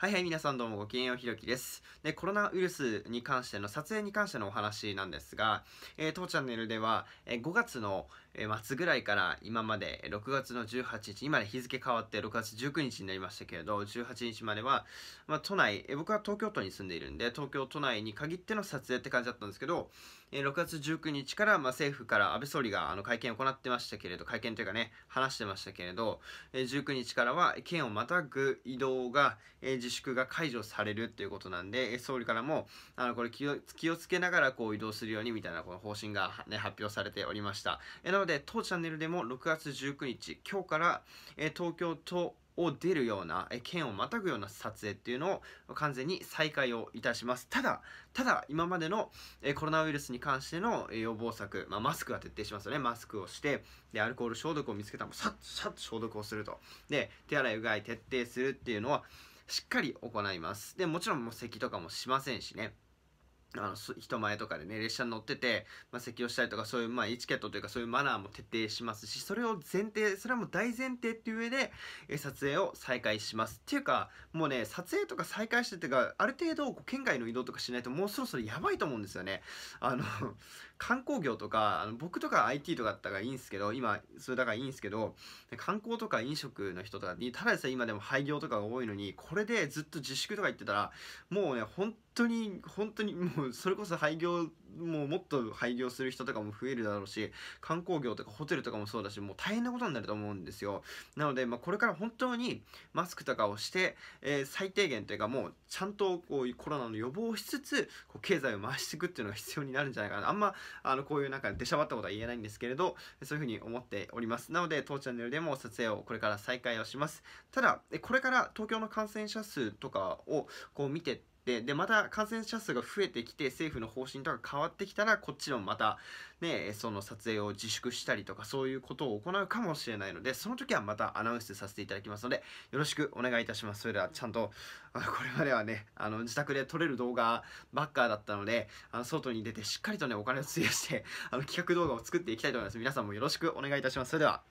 はいはい、皆さんどうもごきげんよう、ひろきです。で、コロナウイルスに関しての撮影に関してのお話なんですが、えー、当チャンネルでは、えー、5月の、末ぐらいから今まで6月の18日今で日付変わって6月19日になりましたけれど18日までは、まあ、都内僕は東京都に住んでいるんで東京都内に限っての撮影って感じだったんですけど6月19日から、まあ、政府から安倍総理があの会見を行ってましたけれど会見というかね話してましたけれど19日からは県をまたぐ移動が自粛が解除されるっていうことなんで総理からもあのこれ気を気をつけながらこう移動するようにみたいなこの方針が、ね、発表されておりました。えので、当チャンネルでも6月19日、今日から、え東京都を出るような、え県をまたぐような撮影っていうのを完全に再開をいたします。ただ、ただ、今までの、えコロナウイルスに関しての、え予防策、まあ、マスクは徹底しますよね。マスクをして、で、アルコール消毒を見つけたら、サッさっと消毒をすると。で、手洗いうがい徹底するっていうのは、しっかり行います。で、もちろんもう咳とかもしませんしね。あの人前とかでね列車に乗ってて、まあ、席をしたりとかそういうまあエチケットというかそういうマナーも徹底しますしそれを前提それはもう大前提っていう上で撮影を再開しますっていうかもうね撮影とか再開してっていうかある程度こう県外の移動とかしないともうそろそろやばいと思うんですよねあの 観光業とかあの僕とか IT とかだったらいいんですけど今それだからいいんですけど観光とか飲食の人とかにただでさえ今でも廃業とかが多いのにこれでずっと自粛とか言ってたらもうね本当当に本当にもうそれこそ廃業もうもっと廃業する人とかも増えるだろうし観光業とかホテルとかもそうだしもう大変なことになると思うんですよなので、まあ、これから本当にマスクとかをして、えー、最低限というかもうちゃんとこうコロナの予防をしつつこう経済を回していくっていうのが必要になるんじゃないかなあんまあのこういうなんか出しゃばったことは言えないんですけれどそういうふうに思っておりますなので当チャンネルでも撮影をこれから再開をしますただこれから東京の感染者数とかをこう見てってでまた感染者数が増えてきて政府の方針とか変わってきたらこっちもまたねその撮影を自粛したりとかそういうことを行うかもしれないのでその時はまたアナウンスさせていただきますのでよろしくお願いいたしますそれではちゃんとあこれまではねあの自宅で撮れる動画ばっかだったのであの外に出てしっかりとねお金を費やしてあの企画動画を作っていきたいと思います皆さんもよろしくお願いいたしますそれでは